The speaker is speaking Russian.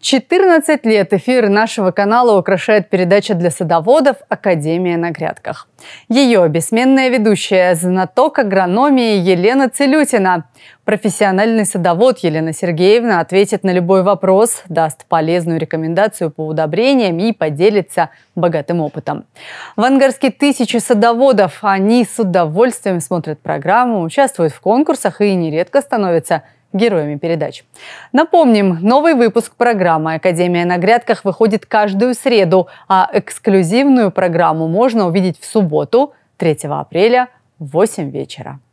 14 лет эфир нашего канала украшает передача для садоводов «Академия на грядках». Ее бессменная ведущая – знаток агрономии Елена Целютина. Профессиональный садовод Елена Сергеевна ответит на любой вопрос, даст полезную рекомендацию по удобрениям и поделится богатым опытом. В Ангарске тысячи садоводов. Они с удовольствием смотрят программу, участвуют в конкурсах и нередко становятся – героями передач. Напомним, новый выпуск программы «Академия на грядках» выходит каждую среду, а эксклюзивную программу можно увидеть в субботу, 3 апреля в 8 вечера.